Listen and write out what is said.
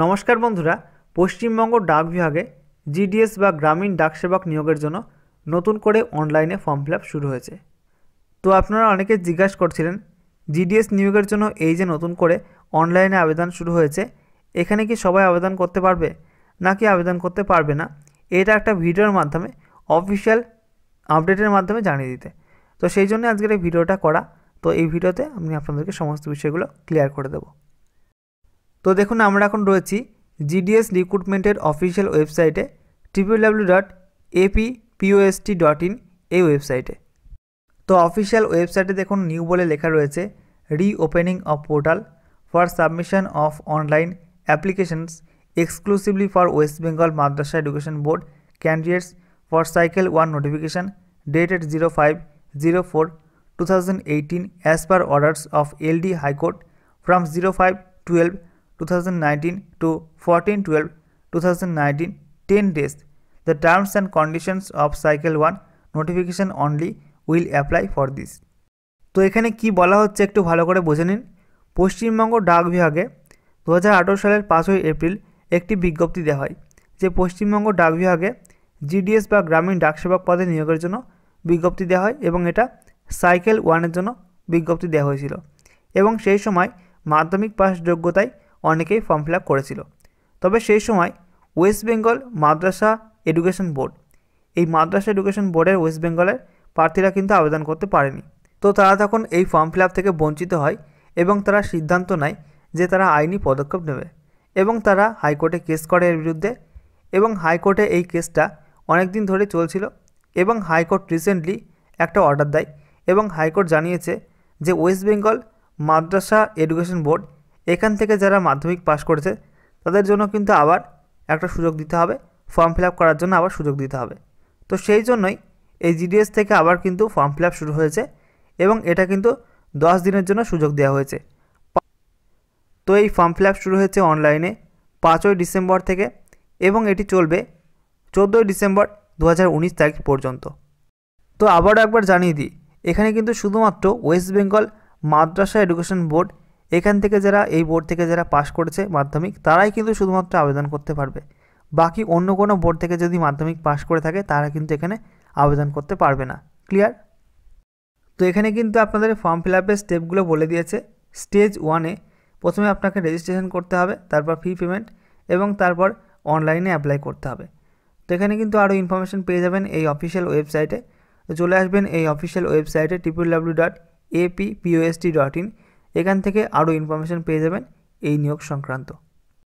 নমস্কার বন্ধুরা পশ্চিমবঙ্গ ডাক বিভাগে জিডিএস বা গ্রামীণ ডাক সেবক নিয়োগের জন্য নতুন করে অনলাইনে ফর্ম ফিল শুরু হয়েছে তো আপনারা অনেকে জিজ্ঞাসা করছিলেন জিডিএস নিয়োগের জন্য এই যে নতুন করে অনলাইনে আবেদন শুরু হয়েছে এখানে কি সবাই আবেদন করতে পারবে নাকি আবেদন করতে পারবে না এটা একটা ভিডিওর মাধ্যমে অফিসিয়াল আপডেটের মাধ্যমে জানিয়ে দিতে তো সেই জন্য আজকের এই ভিডিওটা করা তো এই ভিডিওতে আমি আপনাদেরকে সমস্ত বিষয়গুলো ক্লিয়ার করে দেবো তো দেখুন আমরা এখন রয়েছি জিডিএস রিক্রুটমেন্টের অফিসিয়াল ওয়েবসাইটে triple W dot AP post dot in এই ওয়েবসাইটে তো অফিসিয়াল ওয়েবসাইটে দেখুন নিউ বলে লেখা রয়েছে reopening of portal for submission of online applications exclusively for West Bengal Madrasah Education Board candidates for cycle one notification dated zero five zero four two thousand eighteen as per orders of LD high court from zero five twelve 2019 to 14 12 2019 10 days the terms and conditions of cycle 1 notification only will apply for this তো এখানে কি বলা হচ্ছে একটু ভালো করে বুঝে নিন পশ্চিমবঙ্গ ডাক বিভাগে দু সালের পাঁচই এপ্রিল একটি বিজ্ঞপ্তি দেওয়া হয় যে পশ্চিমবঙ্গ ডাক বিভাগে জিডিএস বা গ্রামীণ ডাকসেবক পদে নিয়োগের জন্য বিজ্ঞপ্তি দেওয়া হয় এবং এটা সাইকেল ওয়ানের জন্য বিজ্ঞপ্তি দেওয়া হয়েছিল এবং সেই সময় মাধ্যমিক পাস যোগ্যতায় অনেকেই ফর্ম ফিল করেছিল তবে সেই সময় West Bengal Madrasah Education Board এই মাদ্রাসা এডুকেশন বোর্ডের ওয়েস্ট বেঙ্গলের প্রার্থীরা কিন্তু আবেদন করতে পারেনি তো তারা তখন এই ফর্ম ফিল থেকে বঞ্চিত হয় এবং তারা সিদ্ধান্ত নেয় যে তারা আইনি পদক্ষেপ নেবে এবং তারা হাইকোর্টে কেস করে এর বিরুদ্ধে এবং হাইকোর্টে এই কেসটা অনেক দিন ধরে চলছিল এবং হাইকোর্ট রিসেন্টলি একটা অর্ডার দেয় এবং হাইকোর্ট জানিয়েছে যে West Bengal Madrasah Education Board এখান থেকে যারা মাধ্যমিক পাশ করেছে তাদের জন্য কিন্তু আবার একটা সুযোগ দিতে হবে ফর্ম ফিল করার জন্য আবার সুযোগ দিতে হবে তো সেই জন্যই এই জিডিএস থেকে আবার কিন্তু ফর্ম ফিল শুরু হয়েছে এবং এটা কিন্তু দশ দিনের জন্য সুযোগ দেওয়া হয়েছে তো এই ফর্ম ফিল শুরু হয়েছে অনলাইনে পাঁচই ডিসেম্বর থেকে এবং এটি চলবে চোদ্দোই ডিসেম্বর দু তারিখ পর্যন্ত তো আবারও একবার জানিয়ে দিই এখানে কিন্তু শুধুমাত্র West Bengal Madrasah Education Board এখান থেকে যারা এই বোর্ড থেকে যারা পাশ করেছে মাধ্যমিক তারাই কিন্তু শুধুমাত্র আবেদন করতে পারবে বাকি অন্য কোনো বোর্ড থেকে যদি মাধ্যমিক পাশ করে থাকে তারা কিন্তু এখানে আবেদন করতে পারবে না ক্লিয়ার তো এখানে কিন্তু আপনাদের ফর্ম ফিল আপের স্টেপগুলো বলে দিয়েছে স্টেজ ওয়ানে প্রথমে আপনাকে রেজিস্ট্রেশন করতে হবে তারপর ফি পেমেন্ট এবং তারপর অনলাইনে অ্যাপ্লাই করতে হবে তো এখানে কিন্তু আরও ইনফরমেশান পেয়ে যাবেন এই অফিসিয়াল ওয়েবসাইটে চলে আসবেন এই অফিসিয়াল ওয়েবসাইটে triple W dot appost dot in এখান থেকে আরও ইনফরমেশান পেয়ে যাবেন এই নিয়োগ সংক্রান্ত